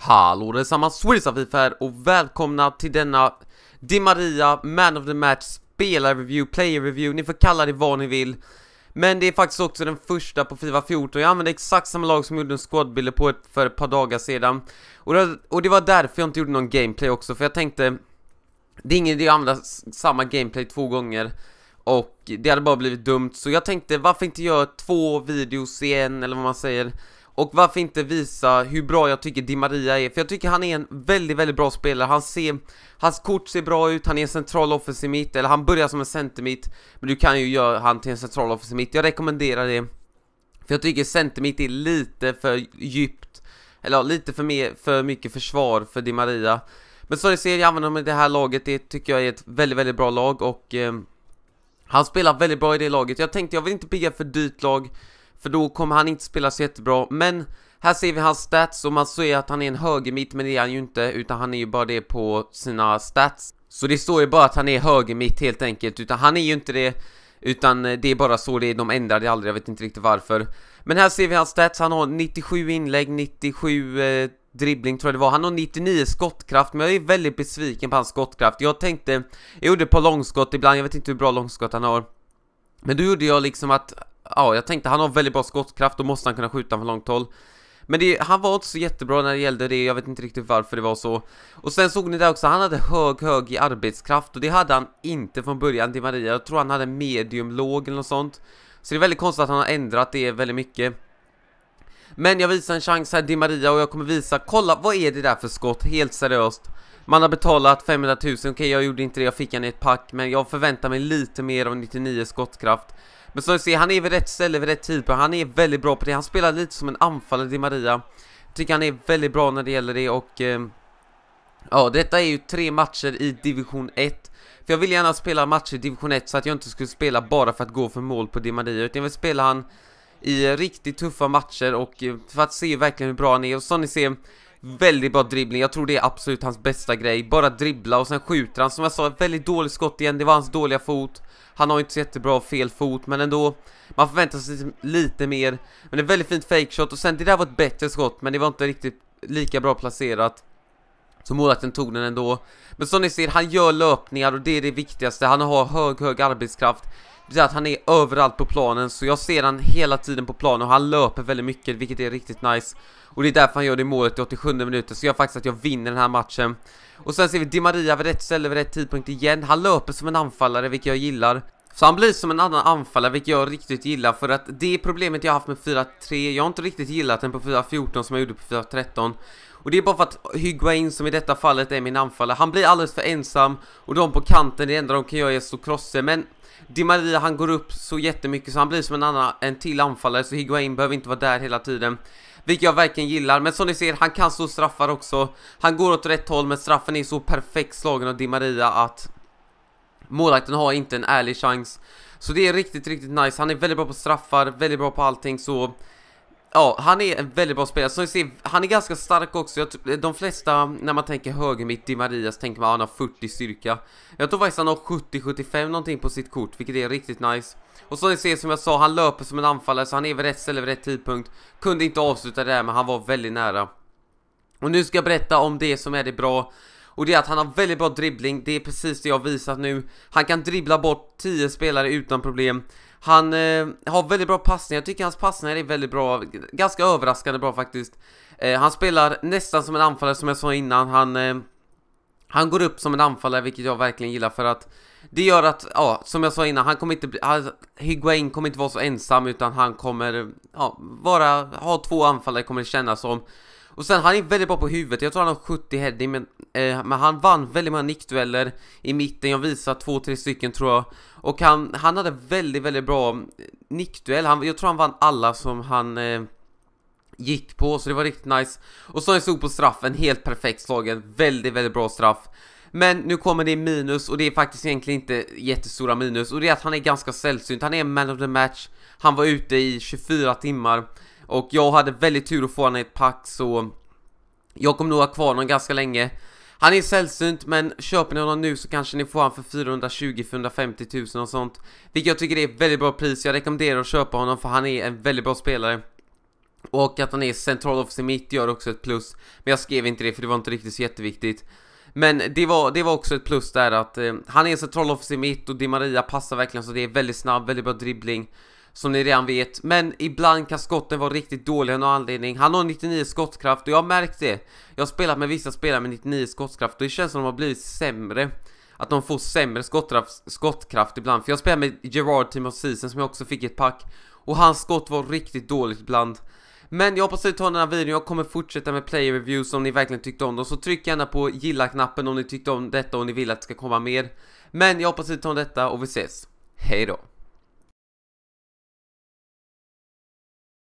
Hallå detsamma, Swedish här och välkomna till denna Di Maria Man of the Match spelarreview, Player Review, ni får kalla det vad ni vill. Men det är faktiskt också den första på Fifa 14, jag använde exakt samma lag som jag gjorde en squadbilder på ett, för ett par dagar sedan. Och det, och det var därför jag inte gjorde någon gameplay också, för jag tänkte det är ingen idé att använda samma gameplay två gånger och det hade bara blivit dumt, så jag tänkte varför inte göra två videos i en, eller vad man säger och varför inte visa hur bra jag tycker Di Maria är? För jag tycker han är en väldigt, väldigt bra spelare. Han ser, hans kort ser bra ut, han är en central offensiv mitt, eller han börjar som en centermitt. Men du kan ju göra han till en central offensiv mitt. Jag rekommenderar det. För jag tycker centermitt är lite för djupt, eller lite för, mer, för mycket försvar för Di Maria. Men som ni ser, jag använder honom i det här laget. Det tycker jag är ett väldigt, väldigt bra lag och eh, han spelar väldigt bra i det laget. Jag tänkte, jag vill inte bygga för dyrt lag. För då kommer han inte spela så jättebra, men här ser vi hans stats och man ser att han är en högermitt men det är han ju inte utan han är ju bara det på sina stats. Så det står ju bara att han är högermitt helt enkelt utan han är ju inte det utan det är bara så det är, de ändrar det aldrig, jag vet inte riktigt varför. Men här ser vi hans stats, han har 97 inlägg, 97 eh, dribbling tror jag det var. Han har 99 skottkraft, men jag är väldigt besviken på hans skottkraft. Jag tänkte, jag gjorde ett par långskott ibland, jag vet inte hur bra långskott han har. Men då gjorde jag liksom att ja, jag tänkte han har väldigt bra skottkraft, då måste han kunna skjuta från långt håll. Men det, han var inte så jättebra när det gällde det, jag vet inte riktigt varför det var så. Och sen såg ni där också, han hade hög, hög i arbetskraft och det hade han inte från början till Maria. Jag tror han hade medium, låg eller något sånt. Så det är väldigt konstigt att han har ändrat det väldigt mycket. Men jag visar en chans här, Di Maria, och jag kommer visa, kolla vad är det där för skott, helt seriöst. Man har betalat 500 000, okej okay, jag gjorde inte det, jag fick en i ett pack, men jag förväntar mig lite mer av 99 skottkraft. Men som ni ser, han är vid rätt ställe vid rätt tidpunkt. Han är väldigt bra på det. Han spelar lite som en anfallare i Maria. Jag tycker han är väldigt bra när det gäller det och... Eh, ja, detta är ju tre matcher i division 1. För jag vill gärna spela matcher i division 1 så att jag inte skulle spela bara för att gå för mål på Di Maria. Utan jag vill spela han i riktigt tuffa matcher och eh, för att se verkligen hur bra han är. Och som ni ser, Väldigt bra dribbling, jag tror det är absolut hans bästa grej. Bara dribbla och sen skjuter han. Som jag sa, väldigt dåligt skott igen, det var hans dåliga fot. Han har inte så jättebra fel fot, men ändå. Man förväntar sig lite, mer. Men det är väldigt fint fake shot och sen det där var ett bättre skott, men det var inte riktigt lika bra placerat. Så målvakten tog den ändå. Men som ni ser, han gör löpningar och det är det viktigaste. Han har hög, hög arbetskraft. Det är att han är överallt på planen så jag ser han hela tiden på planen och han löper väldigt mycket vilket är riktigt nice. Och det är därför han gör det målet i 87 minuter så jag faktiskt att jag vinner den här matchen. Och sen ser vi Di Maria vid rätt ställe vid rätt tidpunkt igen. Han löper som en anfallare vilket jag gillar. Så han blir som en annan anfallare vilket jag riktigt gillar för att det problemet jag har haft med 4-3, jag har inte riktigt gillat den på 4-14 som jag gjorde på 4-13. Och det är bara för att Higuain som i detta fallet är min anfallare, han blir alldeles för ensam och de på kanten, det enda de kan göra är att stå krosse, men Di Maria han går upp så jättemycket så han blir som en annan, en till anfallare så Higuain behöver inte vara där hela tiden. Vilket jag verkligen gillar, men som ni ser han kan stå straffar också. Han går åt rätt håll men straffen är så perfekt slagen av Di Maria att målvakten har inte en ärlig chans. Så det är riktigt, riktigt nice. Han är väldigt bra på straffar, väldigt bra på allting så Ja, han är en väldigt bra spelare. Som ni ser, han är ganska stark också. Jag, de flesta, när man tänker högermitt Di Marias, tänker man att ah, han har 40 styrka. Jag tror faktiskt han har 70-75 någonting på sitt kort, vilket är riktigt nice. Och som ni ser, som jag sa, han löper som en anfallare, så han är vid rätt ställe vid rätt tidpunkt. Kunde inte avsluta det där, men han var väldigt nära. Och nu ska jag berätta om det som är det bra och det är att han har väldigt bra dribbling, det är precis det jag visat nu. Han kan dribbla bort 10 spelare utan problem. Han eh, har väldigt bra passningar, jag tycker hans passningar är väldigt bra, ganska överraskande bra faktiskt. Eh, han spelar nästan som en anfallare som jag sa innan, han, eh, han går upp som en anfallare vilket jag verkligen gillar för att det gör att, ja, som jag sa innan, han kommer inte bli, han, Higuain kommer inte vara så ensam utan han kommer, ja, vara, ha två anfallare kommer det kännas som. Och sen, han är väldigt bra på huvudet. Jag tror han har 70 heading, men, eh, men han vann väldigt många nickdueller i mitten. Jag visar två, tre stycken tror jag. Och han, han hade väldigt, väldigt bra eh, nickduell. Han, jag tror han vann alla som han... Eh, gick på, så det var riktigt nice. Och så han stod på straffen, helt perfekt slagen, väldigt, väldigt bra straff. Men nu kommer det minus och det är faktiskt egentligen inte jättestora minus och det är att han är ganska sällsynt. Han är man of the match, han var ute i 24 timmar. Och jag hade väldigt tur att få honom i ett pack så jag kommer nog ha kvar honom ganska länge. Han är sällsynt, men köper ni honom nu så kanske ni får honom för 420-450 000 och sånt. Vilket jag tycker är ett väldigt bra pris. Jag rekommenderar att köpa honom för han är en väldigt bra spelare. Och att han är central officer mitt gör också ett plus. Men jag skrev inte det för det var inte riktigt så jätteviktigt. Men det var, det var också ett plus där att eh, han är central officer mitt och Di Maria passar verkligen så det är väldigt snabb, väldigt bra dribbling som ni redan vet. Men ibland kan skotten vara riktigt dåliga av någon anledning. Han har 99 skottkraft och jag har märkt det. Jag har spelat med vissa spelare med 99 skottkraft och det känns som att de har blivit sämre. Att de får sämre skottkraft, skottkraft ibland. För jag spelade med Gerard Team of Season som jag också fick ett pack. Och hans skott var riktigt dåligt ibland. Men jag hoppas att ni tar den här videon, jag kommer fortsätta med player reviews om ni verkligen tyckte om dem. Så tryck gärna på gilla-knappen om ni tyckte om detta och ni vill att det ska komma mer. Men jag hoppas att ni tar detta och vi ses. Hej då!